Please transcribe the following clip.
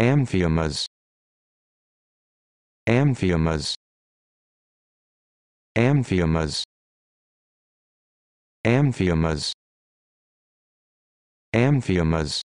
Amphiomas. Amphiomas. Amphiomas. Amphiomas. Amphiomas.